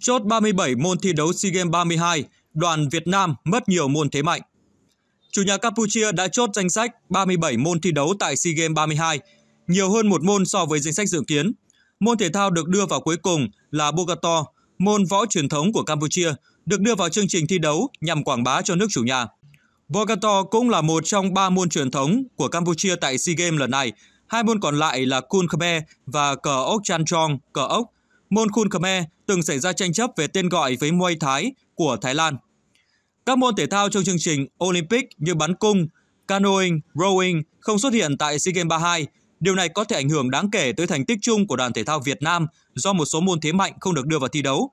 Chốt 37 môn thi đấu SEA Games 32, đoàn Việt Nam mất nhiều môn thế mạnh. Chủ nhà Campuchia đã chốt danh sách 37 môn thi đấu tại SEA Games 32, nhiều hơn một môn so với danh sách dự kiến. Môn thể thao được đưa vào cuối cùng là Bogato, môn võ truyền thống của Campuchia, được đưa vào chương trình thi đấu nhằm quảng bá cho nước chủ nhà. Bogato cũng là một trong ba môn truyền thống của Campuchia tại SEA Games lần này. Hai môn còn lại là Kun Khmer và cờ ốc Chan Chong, cờ ốc, môn Khun Khmer từng xảy ra tranh chấp về tên gọi với Muay Thái của Thái Lan. Các môn thể thao trong chương trình Olympic như bắn cung, canoeing, rowing không xuất hiện tại SEA Games 32. Điều này có thể ảnh hưởng đáng kể tới thành tích chung của đoàn thể thao Việt Nam do một số môn thế mạnh không được đưa vào thi đấu.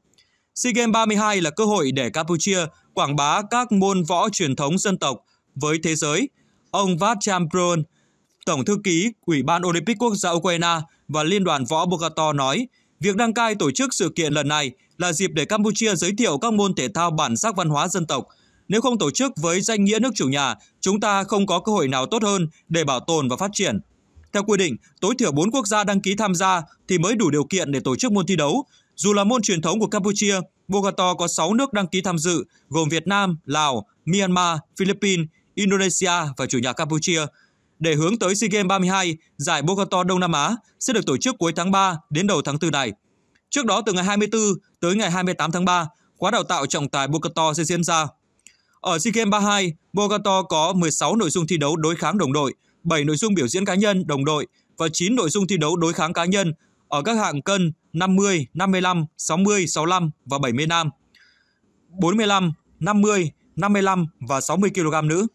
SEA Games 32 là cơ hội để Campuchia quảng bá các môn võ truyền thống dân tộc với thế giới. Ông Vat Vatchampron, Tổng thư ký Ủy ban Olympic Quốc gia Ukraine và Liên đoàn võ Bogato nói – Việc đăng cai tổ chức sự kiện lần này là dịp để Campuchia giới thiệu các môn thể thao bản sắc văn hóa dân tộc. Nếu không tổ chức với danh nghĩa nước chủ nhà, chúng ta không có cơ hội nào tốt hơn để bảo tồn và phát triển. Theo quy định, tối thiểu 4 quốc gia đăng ký tham gia thì mới đủ điều kiện để tổ chức môn thi đấu. Dù là môn truyền thống của Campuchia, Bogota có 6 nước đăng ký tham dự, gồm Việt Nam, Lào, Myanmar, Philippines, Indonesia và chủ nhà Campuchia – để hướng tới SEA Games 32, giải Bogota Đông Nam Á sẽ được tổ chức cuối tháng 3 đến đầu tháng 4 này. Trước đó từ ngày 24 tới ngày 28 tháng 3, khóa đào tạo trọng tài Bogota sẽ diễn ra. Ở SEA Games 32, Bogota có 16 nội dung thi đấu đối kháng đồng đội, 7 nội dung biểu diễn cá nhân đồng đội và 9 nội dung thi đấu đối kháng cá nhân ở các hạng cân 50, 55, 60, 65 và 70 nam, 45, 50, 55 và 60 kg nữ.